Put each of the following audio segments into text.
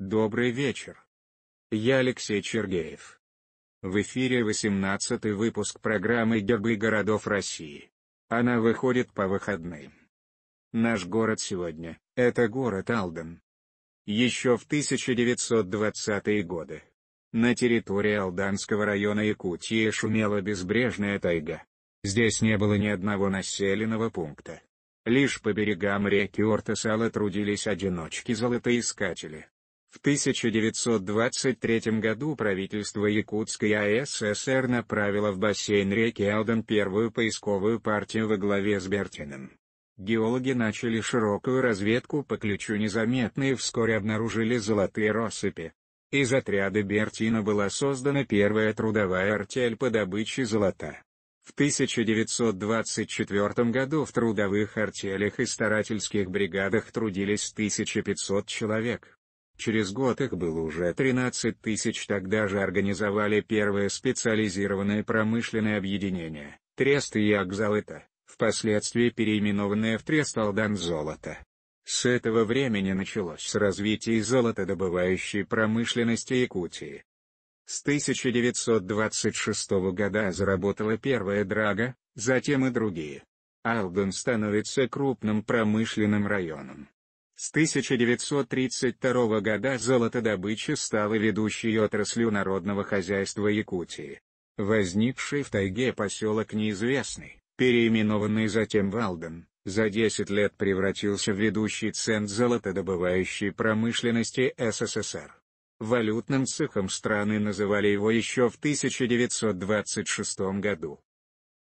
Добрый вечер. Я Алексей Чергеев. В эфире 18 выпуск программы «Гербы городов России». Она выходит по выходным. Наш город сегодня – это город Алден. Еще в 1920-е годы. На территории Алданского района Якутии шумела безбрежная тайга. Здесь не было ни одного населенного пункта. Лишь по берегам реки Ортасала трудились одиночки-золотоискатели. В 1923 году правительство Якутской АССР направило в бассейн реки Алдан первую поисковую партию во главе с Бертиным. Геологи начали широкую разведку по ключу незаметно и вскоре обнаружили золотые россыпи. Из отряда Бертина была создана первая трудовая артель по добыче золота. В 1924 году в трудовых артелях и старательских бригадах трудились 1500 человек. Через год их было уже 13 тысяч тогда же организовали первое специализированное промышленное объединение, Трест и Акзалыта, впоследствии переименованное в Трест Алдан Золото. С этого времени началось развитие золотодобывающей промышленности Якутии. С 1926 года заработала первая драга, затем и другие. Алдан становится крупным промышленным районом. С 1932 года золотодобыча стала ведущей отраслью народного хозяйства Якутии. Возникший в тайге поселок неизвестный, переименованный затем Валден, за 10 лет превратился в ведущий центр золотодобывающей промышленности СССР. Валютным цехом страны называли его еще в 1926 году.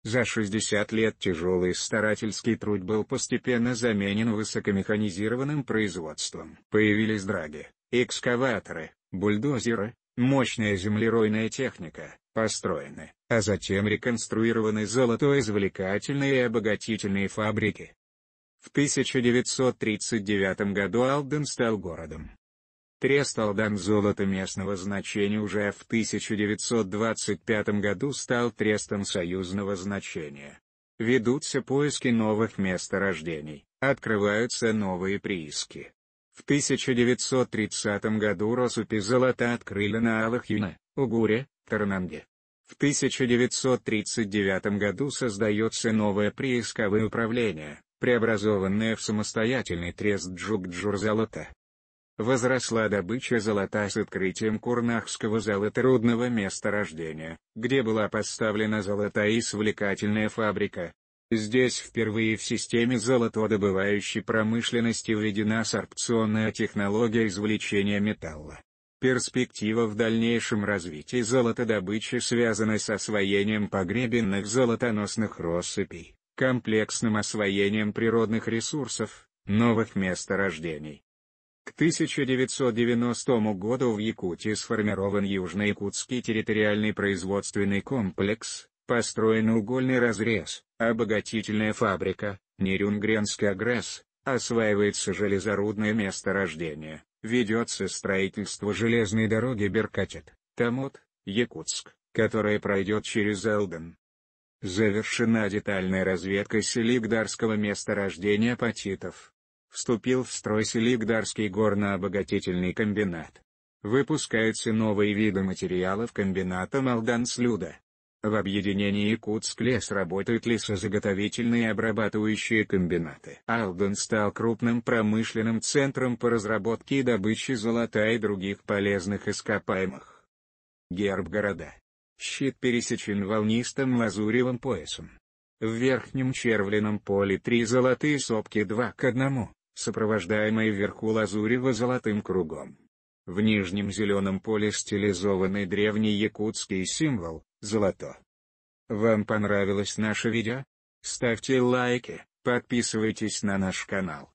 За 60 лет тяжелый старательский труд был постепенно заменен высокомеханизированным производством. Появились драги, экскаваторы, бульдозеры, мощная землеройная техника, построены, а затем реконструированы золотоизвлекательные и обогатительные фабрики. В 1939 году Алден стал городом, Трес стал дан золото местного значения уже в 1925 году стал трестом союзного значения. Ведутся поиски новых месторождений, открываются новые прииски. В 1930 году россыпи золота открыли на Алахьюна, Угуре, Тарнанге. В 1939 году создается новое приисковое управление, преобразованное в самостоятельный трест Джукджур золота возросла добыча золота с открытием Курнахского золоторудного месторождения, где была поставлена золотоисвлекательная фабрика. Здесь впервые в системе золотодобывающей промышленности введена сорбционная технология извлечения металла. Перспектива в дальнейшем развитии золотодобычи связана с освоением погребенных золотоносных россыпей, комплексным освоением природных ресурсов, новых месторождений, к 1990 году в Якутии сформирован Южно-Якутский территориальный производственный комплекс, построен угольный разрез, обогатительная фабрика, Нерюнгренский агресс, осваивается железорудное месторождение, ведется строительство железной дороги Беркатет, тамот Якутск, которая пройдет через Элден. Завершена детальная разведка селигдарского месторождения патитов вступил в строй Селигдарский горно-обогатительный комбинат. Выпускаются новые виды материалов комбината Молданслюда. В объединении Якутск-Лес работают лесозаготовительные и обрабатывающие комбинаты. Алден стал крупным промышленным центром по разработке и добыче золота и других полезных ископаемых. Герб города. Щит пересечен волнистым лазуревым поясом. В верхнем червленном поле три золотые сопки два к одному сопровождаемый вверху лазурево-золотым кругом. В нижнем зеленом поле стилизованный древний якутский символ – золото. Вам понравилось наше видео? Ставьте лайки, подписывайтесь на наш канал.